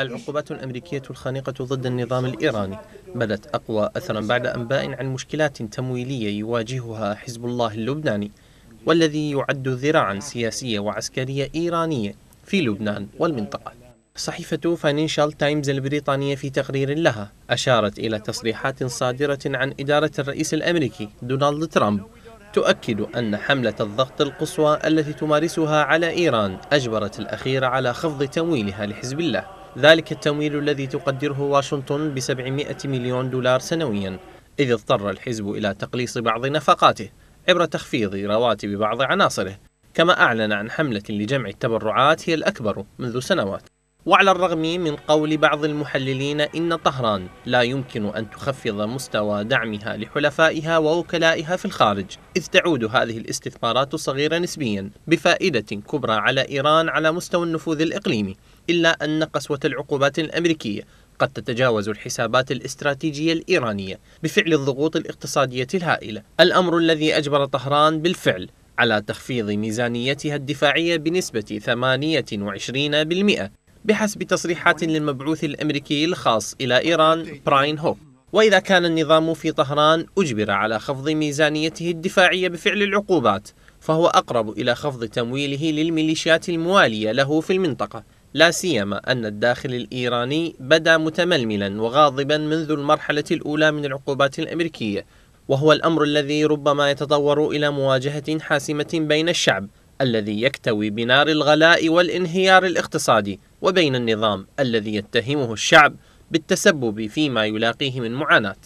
العقوبات الأمريكية الخانقة ضد النظام الإيراني بدت أقوى أثرا بعد أنباء عن مشكلات تمويلية يواجهها حزب الله اللبناني والذي يعد ذراعا سياسية وعسكرية إيرانية في لبنان والمنطقة صحيفة فاينانشال تايمز البريطانية في تقرير لها أشارت إلى تصريحات صادرة عن إدارة الرئيس الأمريكي دونالد ترامب تؤكد أن حملة الضغط القصوى التي تمارسها على إيران أجبرت الأخير على خفض تمويلها لحزب الله ذلك التمويل الذي تقدره واشنطن ب 700 مليون دولار سنويا إذ اضطر الحزب إلى تقليص بعض نفقاته عبر تخفيض رواتب بعض عناصره كما أعلن عن حملة لجمع التبرعات هي الأكبر منذ سنوات وعلى الرغم من قول بعض المحللين ان طهران لا يمكن ان تخفض مستوى دعمها لحلفائها ووكلائها في الخارج، اذ تعود هذه الاستثمارات صغيره نسبيا بفائده كبرى على ايران على مستوى النفوذ الاقليمي، الا ان قسوه العقوبات الامريكيه قد تتجاوز الحسابات الاستراتيجية الإيرانية بفعل الضغوط الاقتصادية الهائلة الأمر الذي أجبر طهران بالفعل على تخفيض ميزانيتها الدفاعية بنسبة 28% بحسب تصريحات للمبعوث الأمريكي الخاص إلى إيران براين هوك وإذا كان النظام في طهران أجبر على خفض ميزانيته الدفاعية بفعل العقوبات فهو أقرب إلى خفض تمويله للميليشيات الموالية له في المنطقة لا سيما أن الداخل الإيراني بدا متململا وغاضبا منذ المرحلة الأولى من العقوبات الأمريكية وهو الأمر الذي ربما يتطور إلى مواجهة حاسمة بين الشعب الذي يكتوي بنار الغلاء والانهيار الاقتصادي وبين النظام الذي يتهمه الشعب بالتسبب فيما يلاقيه من معاناة.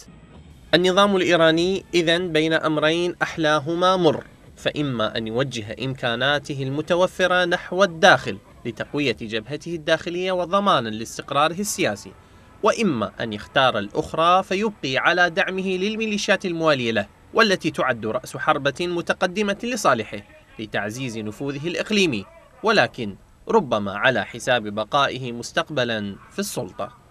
النظام الإيراني إذا بين أمرين أحلاهما مر، فإما أن يوجه إمكاناته المتوفرة نحو الداخل لتقوية جبهته الداخلية وضمانا لاستقراره السياسي، وإما أن يختار الأخرى فيبقي على دعمه للميليشيات الموالية له والتي تعد رأس حربة متقدمة لصالحه لتعزيز نفوذه الإقليمي ولكن ربما على حساب بقائه مستقبلا في السلطه